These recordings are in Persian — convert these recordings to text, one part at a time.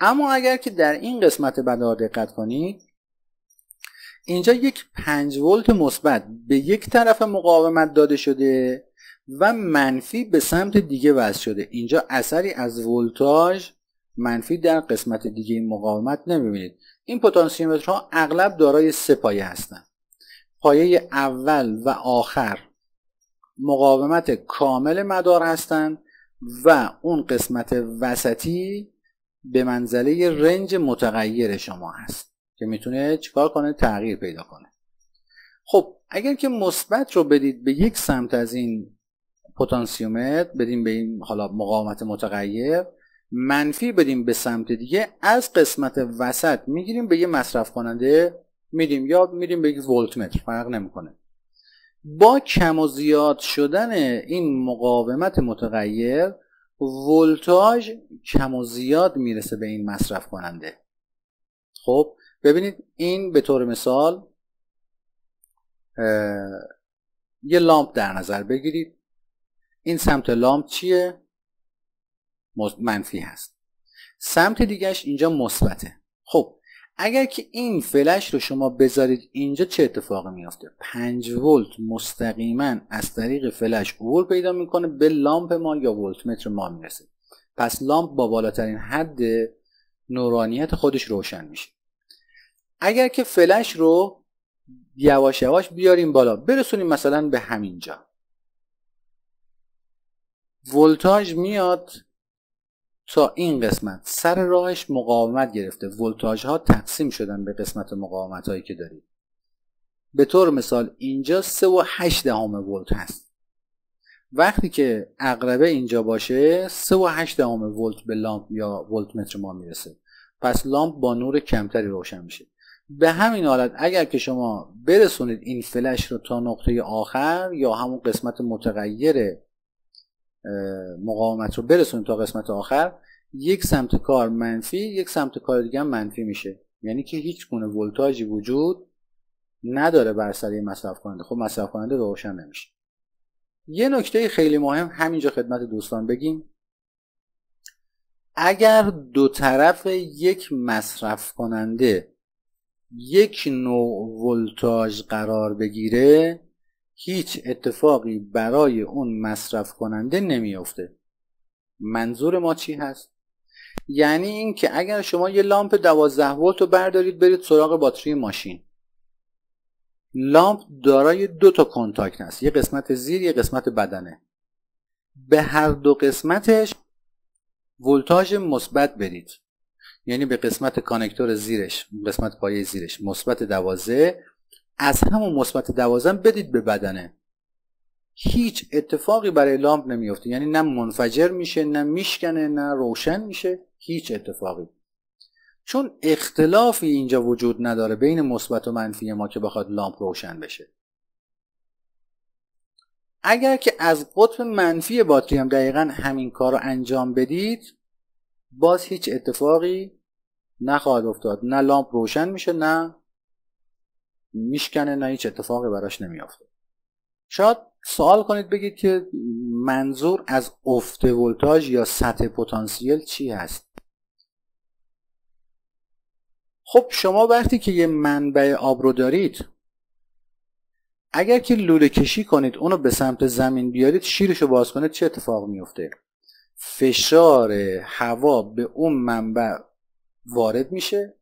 اما اگر که در این قسمت بدار دقت کنید اینجا یک 5 ولت مثبت به یک طرف مقاومت داده شده و منفی به سمت دیگه وصل شده اینجا اثری از ولتاژ منفی در قسمت دیگه مقاومت نمیبینید این پتانسیومترها اغلب دارای سه پایه هستند پایه اول و آخر مقاومت کامل مدار هستند و اون قسمت وسطی به منزله رنج متغیر شما هست که میتونه چیکار کنه تغییر پیدا کنه خب اگر که مثبت رو بدید به یک سمت از این پتانسیومتر بدیم به این حالا مقاومت متغیر منفی بدیم به سمت دیگه از قسمت وسط میگیریم به یه مصرف کننده میدیم یا میریم به یک ولت متر فرق نمیکنه با کم و زیاد شدن این مقاومت متغیر ولتاژ کم و زیاد میرسه به این مصرف کننده خب ببینید این به طور مثال یه لامپ در نظر بگیرید این سمت لامپ چیه منفی هست سمت دیگهش اینجا مثبته خب اگر که این فلش رو شما بذارید اینجا چه اتفاقی میافته 5 ولت مستقیما از طریق فلش عبور پیدا میکنه به لامپ ما یا ولت متر ما میرسه پس لامپ با بالاترین حد نورانیت خودش روشن میشه اگر که فلش رو یواش یواش بیاریم بالا برسونیم مثلا به همینجا ولتاژ میاد تا این قسمت سر راهش مقاومت گرفته ولتاژ ها تقسیم شدن به قسمت مقاومت هایی که دارید به طور مثال اینجا 3 و 8 دهم ولت هست وقتی که اقربه اینجا باشه 3 و 8 دهم ولت به لامپ یا ولت متر ما میرسه پس لامپ با نور کمتری روشن میشه به همین حالت اگر که شما برسونید این فلش رو تا نقطه آخر یا همون قسمت متغیر مقاومت رو برسونیم تا قسمت آخر یک سمت کار منفی یک سمت کار دیگه منفی میشه یعنی که هیچ گونه ولتاژی وجود نداره بر سر مصرف کننده خب مصرف کننده روشن نمیشه یه نکته خیلی مهم همینجا خدمت دوستان بگیم اگر دو طرف یک مصرف کننده یک نوع ولتاژ قرار بگیره هیچ اتفاقی برای اون مصرف کننده نمیافته منظور ما چی هست؟ یعنی اینکه اگر شما یه لامپ دوازه ولت رو بردارید برید سراغ باتری ماشین لامپ دارای دو تا کنتاکت هست یه قسمت زیر یه قسمت بدنه به هر دو قسمتش ولتاژ مثبت برید یعنی به قسمت کانکتور زیرش قسمت پایه زیرش مثبت 12 از همون مثبت دوازن بدید به بدنه هیچ اتفاقی برای لامپ نمیفته یعنی نه منفجر میشه نه میشکنه نه روشن میشه هیچ اتفاقی چون اختلافی اینجا وجود نداره بین مثبت و منفی ما که بخواد لامپ روشن بشه اگر که از قطب منفی باتری هم دقیقا همین کار رو انجام بدید باز هیچ اتفاقی نخواهد افتاد نه لامپ روشن میشه نه میشکنه نه هیچ اتفاقی براش نمیافته شاید سوال کنید بگید که منظور از افت ولتاژ یا سطح پتانسیل چی هست خب شما وقتی که یه منبع آب دارید اگر که لوله کشی کنید اونو به سمت زمین بیارید شیرش رو باز کنید چه اتفاق میفته فشار هوا به اون منبع وارد میشه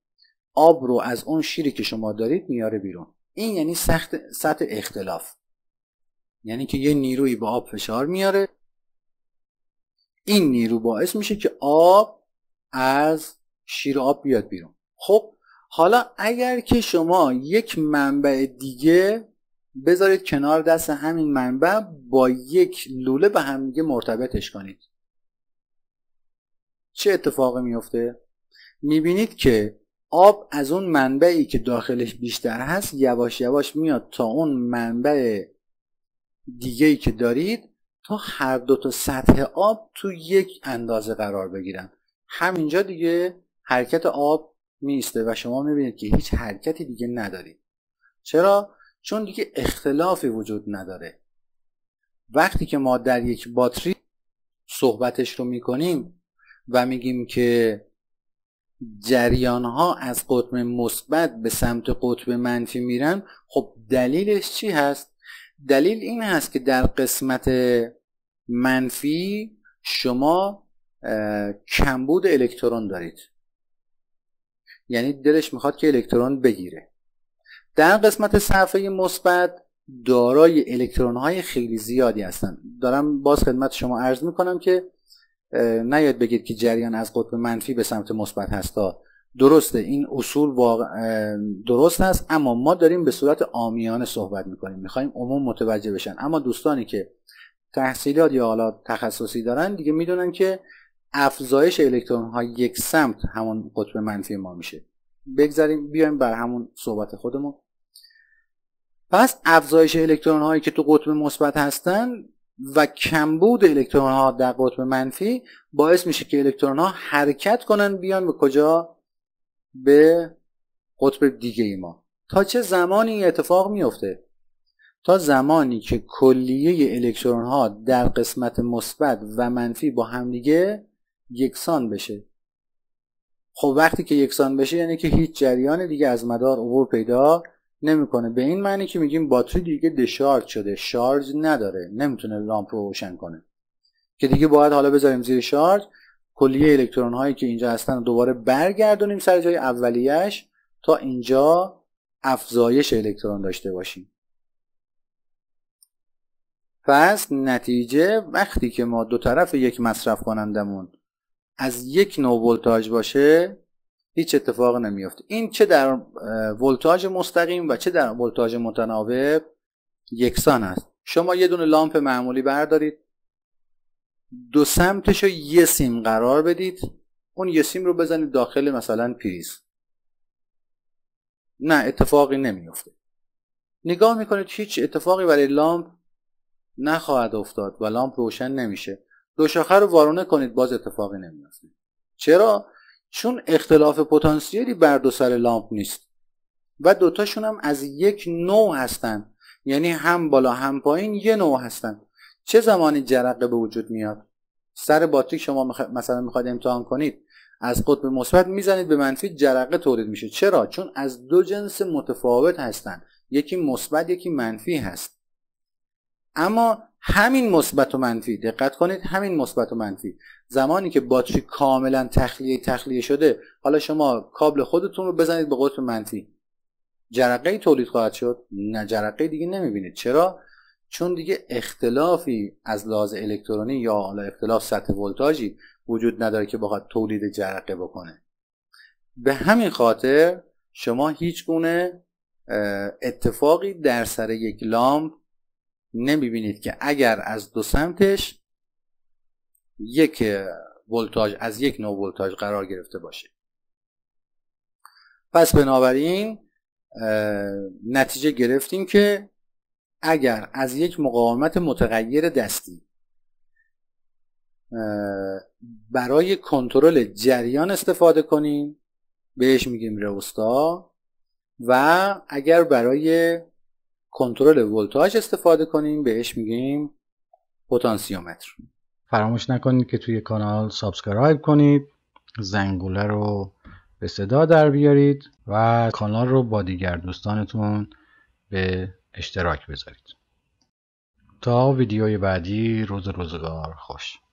آب رو از اون شیری که شما دارید میاره بیرون این یعنی سخت سطح اختلاف یعنی که یه نیروی به آب فشار میاره این نیرو باعث میشه که آب از شیر آب بیاد بیرون خب حالا اگر که شما یک منبع دیگه بذارید کنار دست همین منبع با یک لوله به دیگه مرتبطش کنید چه اتفاقی میفته؟ میبینید که آب از اون منبعی که داخلش بیشتر هست یواش یواش میاد تا اون منبع دیگه ای که دارید تا هر دو تا سطح آب تو یک اندازه قرار بگیرن همینجا دیگه حرکت آب میسته و شما میبینید که هیچ حرکتی دیگه ندارید چرا؟ چون دیگه اختلافی وجود نداره وقتی که ما در یک باتری صحبتش رو میکنیم و میگیم که جریان ها از قطب مثبت به سمت قطب منفی میرن خب دلیلش چی هست دلیل این هست که در قسمت منفی شما کمبود الکترون دارید یعنی دلش میخواد که الکترون بگیره در قسمت صفحه مثبت دارای الکترون های خیلی زیادی هستند دارم باز خدمت شما عرض میکنم که نیاد بگید که جریان از قطب منفی به سمت مثبت هستا درسته این اصول واقع درست هست اما ما داریم به صورت آمیانه صحبت میکنیم میخوایم عموم متوجه بشن اما دوستانی که تحصیلات یا حالا تخصصی دارن دیگه میدونن که افزایش الکترون های یک سمت همون قطب منفی ما میشه بگذاریم بیایم بر همون صحبت خودمون پس افزایش الکترون هایی که تو قطب مثبت هستن و کمبود الکترون ها در قطب منفی باعث میشه که الکترون ها حرکت کنن بیان به کجا به قطب دیگه ای ما تا چه زمانی این اتفاق میفته تا زمانی که کلیه الکترون ها در قسمت مثبت و منفی با همدیگه یکسان بشه خب وقتی که یکسان بشه یعنی که هیچ جریان دیگه از مدار عبور پیدا نمیکنه به این معنی که میگیم باتری دیگه دشارج شده شارژ نداره نمیتونه لامپ رو روشن کنه که دیگه باید حالا بذاریم زیر شارژ کلیه الکترون هایی که اینجا هستن دوباره برگردونیم سر جای اولیش تا اینجا افزایش الکترون داشته باشیم پس نتیجه وقتی که ما دو طرف یک مصرف کنندمون از یک نو ولتاژ باشه هیچ اتفاقی نمیفته این چه در ولتاژ مستقیم و چه در ولتاژ متناوب یکسان است شما یه دونه لامپ معمولی بردارید دو سمتش رو یه سیم قرار بدید اون یه سیم رو بزنید داخل مثلا پریز نه اتفاقی نمیفته نگاه میکنید هیچ اتفاقی برای لامپ نخواهد افتاد و لامپ روشن نمیشه دو شاخه رو وارونه کنید باز اتفاقی نمیفته چرا چون اختلاف پتانسیلی بر دو سر لامپ نیست و دوتاشون هم از یک نوع هستن یعنی هم بالا هم پایین یه نوع هستند چه زمانی جرقه به وجود میاد سر باتری شما مثلا میخواید امتحان کنید از قطب مثبت میزنید به منفی جرقه تولید میشه چرا چون از دو جنس متفاوت هستند یکی مثبت یکی منفی هست اما همین مثبت و منفی دقت کنید همین مثبت و منفی زمانی که باتری کاملا تخلیه تخلیه شده حالا شما کابل خودتون رو بزنید به قطب منفی جرقه تولید خواهد شد نه جرقه دیگه نمیبینید چرا چون دیگه اختلافی از لحاظ الکترونی یا حالا اختلاف سطح ولتاژی وجود نداره که بخواد تولید جرقه بکنه به همین خاطر شما هیچ گونه اتفاقی در سر یک لامپ نمیبینید که اگر از دو سمتش یک ولتاژ از یک نوع ولتاژ قرار گرفته باشه پس بنابراین نتیجه گرفتیم که اگر از یک مقاومت متغیر دستی برای کنترل جریان استفاده کنیم بهش میگیم روستا و اگر برای کنترل ولتاژ استفاده کنیم بهش میگیم پتانسیومتر فراموش نکنید که توی کانال سابسکرایب کنید زنگوله رو به صدا در بیارید و کانال رو با دیگر دوستانتون به اشتراک بذارید تا ویدیوی بعدی روز روزگار خوش